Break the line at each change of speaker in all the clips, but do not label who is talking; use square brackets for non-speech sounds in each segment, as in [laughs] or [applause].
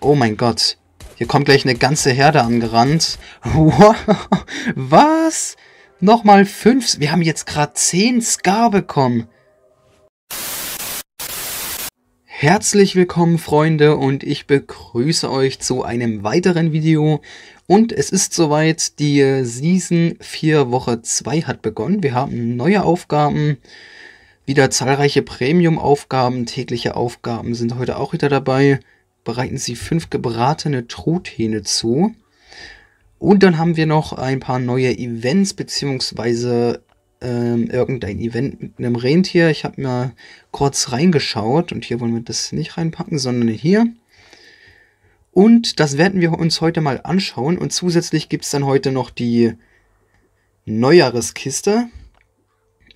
Oh mein Gott. Hier kommt gleich eine ganze Herde angerannt. [laughs] Wow. Was? Nochmal fünf. Wir haben jetzt gerade zehn Scar bekommen. Herzlich willkommen Freunde und ich begrüße euch zu einem weiteren Video und es ist soweit, die äh, Season 4 Woche 2 hat begonnen. Wir haben neue Aufgaben, wieder zahlreiche Premium-Aufgaben, tägliche Aufgaben sind heute auch wieder dabei bereiten sie fünf gebratene Truthähne zu. Und dann haben wir noch ein paar neue Events, beziehungsweise ähm, irgendein Event mit einem Rentier. Ich habe mir kurz reingeschaut und hier wollen wir das nicht reinpacken, sondern hier. Und das werden wir uns heute mal anschauen. Und zusätzlich gibt es dann heute noch die Neueres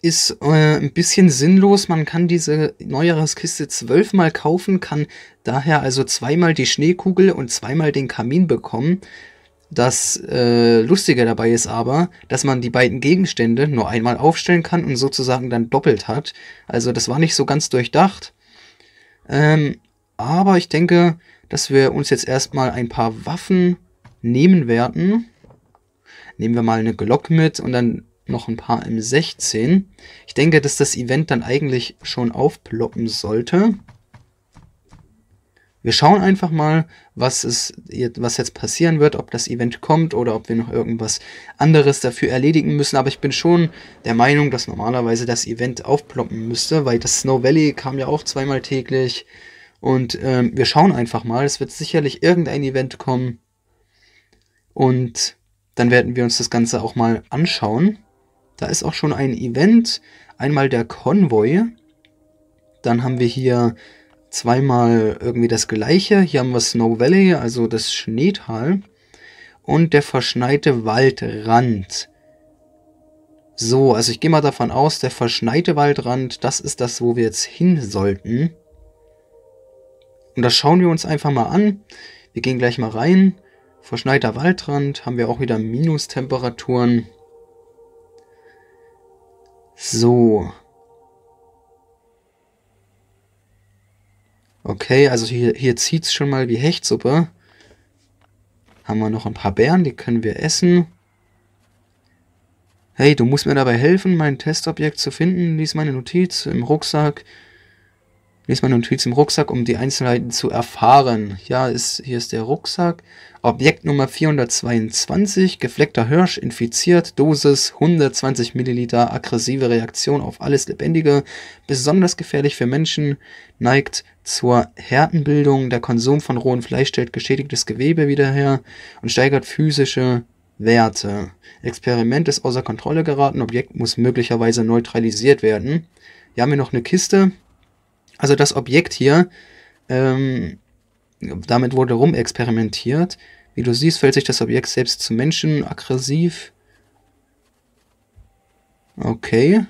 ist äh, ein bisschen sinnlos. Man kann diese Neujahrskiste zwölfmal kaufen, kann daher also zweimal die Schneekugel und zweimal den Kamin bekommen. Das äh, Lustige dabei ist aber, dass man die beiden Gegenstände nur einmal aufstellen kann und sozusagen dann doppelt hat. Also das war nicht so ganz durchdacht. Ähm, aber ich denke, dass wir uns jetzt erstmal ein paar Waffen nehmen werden. Nehmen wir mal eine Glock mit und dann noch ein paar m 16. Ich denke, dass das Event dann eigentlich schon aufploppen sollte. Wir schauen einfach mal, was, es, was jetzt passieren wird, ob das Event kommt oder ob wir noch irgendwas anderes dafür erledigen müssen. Aber ich bin schon der Meinung, dass normalerweise das Event aufploppen müsste, weil das Snow Valley kam ja auch zweimal täglich. Und ähm, wir schauen einfach mal. Es wird sicherlich irgendein Event kommen. Und dann werden wir uns das Ganze auch mal anschauen. Da ist auch schon ein Event. Einmal der Konvoi. Dann haben wir hier zweimal irgendwie das gleiche. Hier haben wir Snow Valley, also das Schneetal. Und der verschneite Waldrand. So, also ich gehe mal davon aus, der verschneite Waldrand, das ist das, wo wir jetzt hin sollten. Und das schauen wir uns einfach mal an. Wir gehen gleich mal rein. Verschneiter Waldrand haben wir auch wieder Minustemperaturen. So. Okay, also hier, hier zieht es schon mal wie Hechtsuppe. Haben wir noch ein paar Bären, die können wir essen. Hey, du musst mir dabei helfen, mein Testobjekt zu finden. Lies meine Notiz im Rucksack. Lies meine Notiz im Rucksack, um die Einzelheiten zu erfahren. Ja, ist, hier ist der Rucksack. Objekt Nummer 422, gefleckter Hirsch, infiziert, Dosis 120 Milliliter, aggressive Reaktion auf alles Lebendige, besonders gefährlich für Menschen, neigt zur Härtenbildung, der Konsum von rohem Fleisch stellt geschädigtes Gewebe wieder her und steigert physische Werte. Experiment ist außer Kontrolle geraten, Objekt muss möglicherweise neutralisiert werden. Hier haben wir noch eine Kiste, also das Objekt hier, ähm, damit wurde rumexperimentiert. Wie du siehst, fällt sich das Objekt selbst zu Menschen, aggressiv. Okay.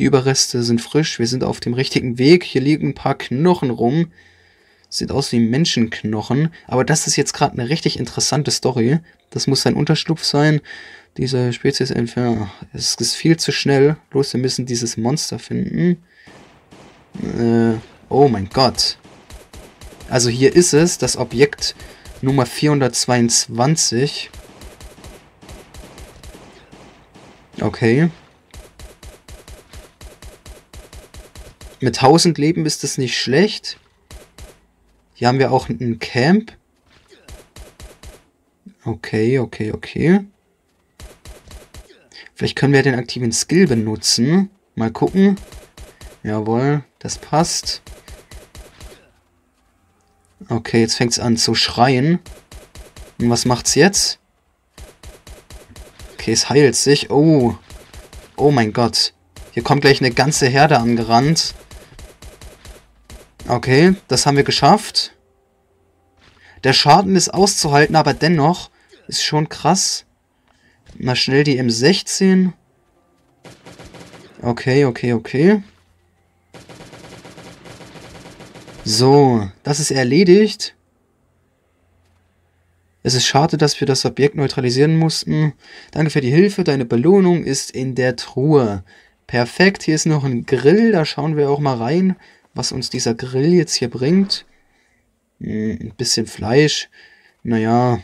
Die Überreste sind frisch, wir sind auf dem richtigen Weg. Hier liegen ein paar Knochen rum. Sieht aus wie Menschenknochen. Aber das ist jetzt gerade eine richtig interessante Story. Das muss ein Unterschlupf sein. Diese Spezies entfernt. Es ist viel zu schnell. Bloß wir müssen dieses Monster finden. Äh, oh mein Gott. Also hier ist es, das Objekt Nummer 422. Okay. Mit 1000 Leben ist das nicht schlecht. Hier haben wir auch ein Camp. Okay, okay, okay. Vielleicht können wir den aktiven Skill benutzen. Mal gucken. Jawohl, das passt. Okay, jetzt fängt es an zu schreien. Und was macht's jetzt? Okay, es heilt sich. Oh. Oh mein Gott. Hier kommt gleich eine ganze Herde angerannt. Okay, das haben wir geschafft. Der Schaden ist auszuhalten, aber dennoch ist schon krass. Mal schnell die M16. Okay, okay, okay. So, das ist erledigt. Es ist schade, dass wir das Objekt neutralisieren mussten. Danke für die Hilfe. Deine Belohnung ist in der Truhe. Perfekt. Hier ist noch ein Grill. Da schauen wir auch mal rein, was uns dieser Grill jetzt hier bringt. Hm, ein bisschen Fleisch. Naja,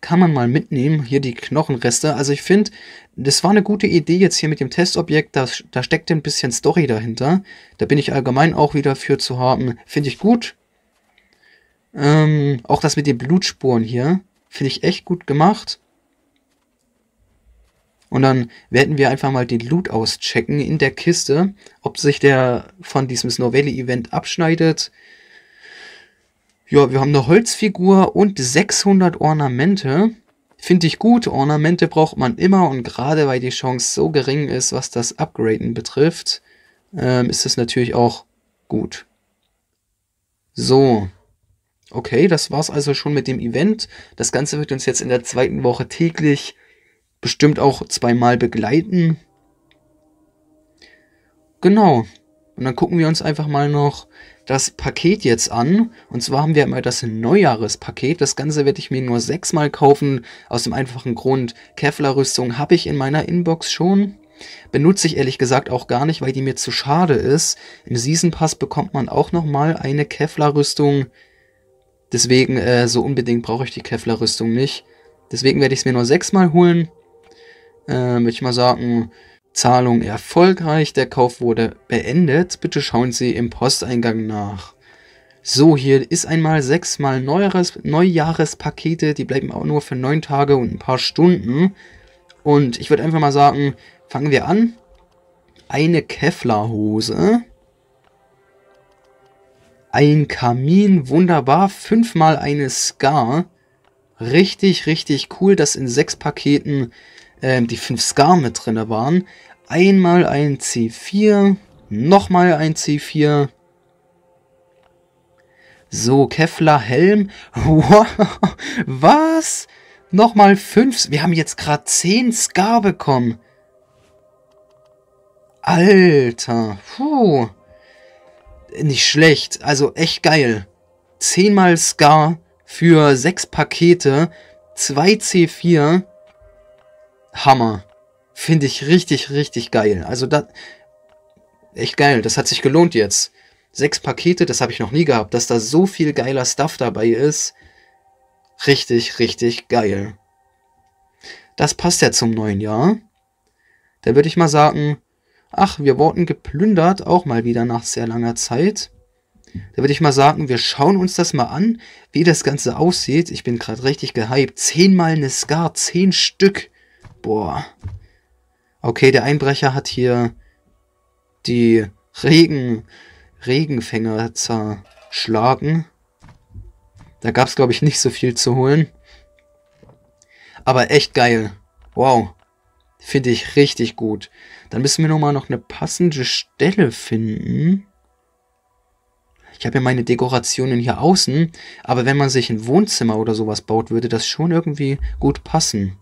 kann man mal mitnehmen. Hier die Knochenreste. Also ich finde, das war eine gute Idee jetzt hier mit dem Testobjekt. Da, da steckt ein bisschen Story dahinter. Da bin ich allgemein auch wieder für zu haben. Finde ich gut. Ähm, auch das mit den Blutspuren hier. Finde ich echt gut gemacht. Und dann werden wir einfach mal den Loot auschecken in der Kiste, ob sich der von diesem Snow Valley Event abschneidet. Ja, wir haben eine Holzfigur und 600 Ornamente. Finde ich gut, Ornamente braucht man immer und gerade weil die Chance so gering ist, was das Upgraden betrifft, ähm, ist es natürlich auch gut. So. Okay, das war's also schon mit dem Event. Das Ganze wird uns jetzt in der zweiten Woche täglich bestimmt auch zweimal begleiten. Genau, und dann gucken wir uns einfach mal noch das Paket jetzt an. Und zwar haben wir einmal das Neujahrespaket. Das Ganze werde ich mir nur sechsmal kaufen, aus dem einfachen Grund, Kevlar-Rüstung habe ich in meiner Inbox schon. Benutze ich ehrlich gesagt auch gar nicht, weil die mir zu schade ist. Im Season Pass bekommt man auch nochmal eine Kevlar-Rüstung. Deswegen, äh, so unbedingt brauche ich die Kevlar-Rüstung nicht. Deswegen werde ich es mir nur sechsmal holen. Äh, würde ich mal sagen, Zahlung erfolgreich, der Kauf wurde beendet, bitte schauen Sie im Posteingang nach. So, hier ist einmal sechsmal Neujahres Neujahrespakete, die bleiben auch nur für neun Tage und ein paar Stunden. Und ich würde einfach mal sagen, fangen wir an. Eine Kevlar-Hose. Ein Kamin, wunderbar. Fünfmal eine Scar. Richtig, richtig cool, dass in sechs Paketen ähm, die fünf Scar mit drin waren. Einmal ein C4. Nochmal ein C4. So, Kevlar Helm. Wow, [laughs] was? Nochmal fünf. Wir haben jetzt gerade zehn Scar bekommen. Alter. Puh. Nicht schlecht. Also echt geil. Zehnmal Scar für sechs Pakete. Zwei C4. Hammer. Finde ich richtig, richtig geil. Also das, echt geil, das hat sich gelohnt jetzt. Sechs Pakete, das habe ich noch nie gehabt, dass da so viel geiler Stuff dabei ist. Richtig, richtig geil. Das passt ja zum neuen Jahr. Da würde ich mal sagen, ach, wir wurden geplündert, auch mal wieder nach sehr langer Zeit. Da würde ich mal sagen, wir schauen uns das mal an, wie das Ganze aussieht. Ich bin gerade richtig gehypt. Zehnmal eine Scar, zehn Stück. Boah. Okay, der Einbrecher hat hier die Regen, Regenfänger zerschlagen. Da gab es, glaube ich, nicht so viel zu holen. Aber echt geil. Wow. Finde ich richtig gut. Dann müssen wir nochmal noch eine passende Stelle finden. Ich habe ja meine Dekorationen hier außen, aber wenn man sich ein Wohnzimmer oder sowas baut, würde das schon irgendwie gut passen.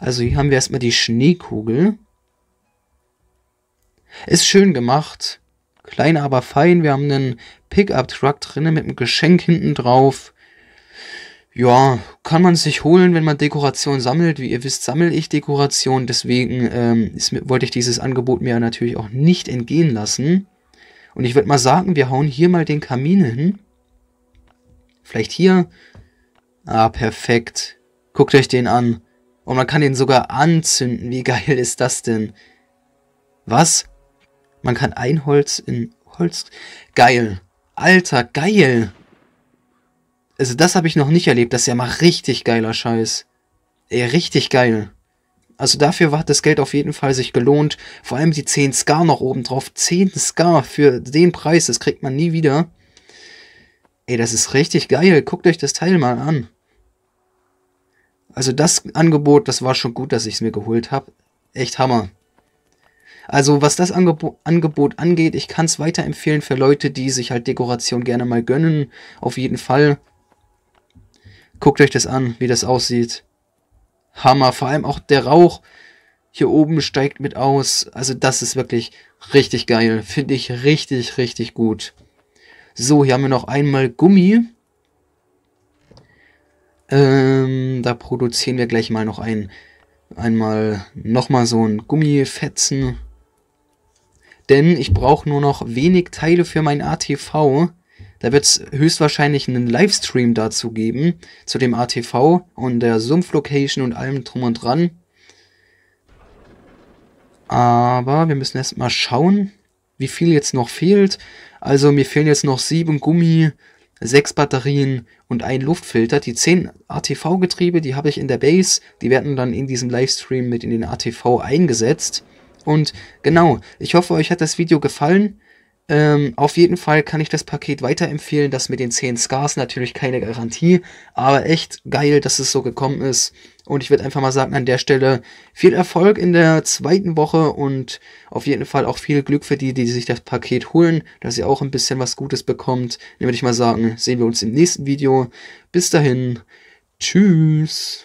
Also hier haben wir erstmal die Schneekugel. Ist schön gemacht. Klein, aber fein. Wir haben einen Pickup-Truck drinnen mit einem Geschenk hinten drauf. Ja, kann man sich holen, wenn man Dekoration sammelt. Wie ihr wisst, sammle ich Dekoration. Deswegen ähm, ist, wollte ich dieses Angebot mir natürlich auch nicht entgehen lassen. Und ich würde mal sagen, wir hauen hier mal den Kamin hin. Vielleicht hier. Ah, perfekt. Guckt euch den an. Und man kann den sogar anzünden. Wie geil ist das denn? Was? Man kann ein Holz in Holz... Geil. Alter, geil. Also das habe ich noch nicht erlebt. Das ist ja mal richtig geiler Scheiß. Ey, richtig geil. Also dafür hat das Geld auf jeden Fall sich gelohnt. Vor allem die 10 Scar noch oben drauf. 10 Scar für den Preis, das kriegt man nie wieder. Ey, das ist richtig geil. Guckt euch das Teil mal an. Also das Angebot, das war schon gut, dass ich es mir geholt habe. Echt Hammer. Also was das Angebo Angebot angeht, ich kann es weiterempfehlen für Leute, die sich halt Dekoration gerne mal gönnen. Auf jeden Fall. Guckt euch das an, wie das aussieht. Hammer. Vor allem auch der Rauch hier oben steigt mit aus. Also das ist wirklich richtig geil. Finde ich richtig, richtig gut. So, hier haben wir noch einmal Gummi. Ähm, da produzieren wir gleich mal noch ein, einmal, nochmal so ein Gummifetzen. Denn ich brauche nur noch wenig Teile für mein ATV. Da wird es höchstwahrscheinlich einen Livestream dazu geben, zu dem ATV und der Sumpflocation und allem drum und dran. Aber wir müssen erstmal schauen, wie viel jetzt noch fehlt. Also mir fehlen jetzt noch sieben Gummi, sechs Batterien und ein Luftfilter. Die zehn ATV-Getriebe, die habe ich in der Base, die werden dann in diesem Livestream mit in den ATV eingesetzt. Und genau, ich hoffe, euch hat das Video gefallen. Ähm, auf jeden Fall kann ich das Paket weiterempfehlen. Das mit den 10 Scars natürlich keine Garantie, aber echt geil, dass es so gekommen ist. Und ich würde einfach mal sagen, an der Stelle viel Erfolg in der zweiten Woche und auf jeden Fall auch viel Glück für die, die sich das Paket holen, dass ihr auch ein bisschen was Gutes bekommt. Dann würde ich mal sagen, sehen wir uns im nächsten Video. Bis dahin, tschüss.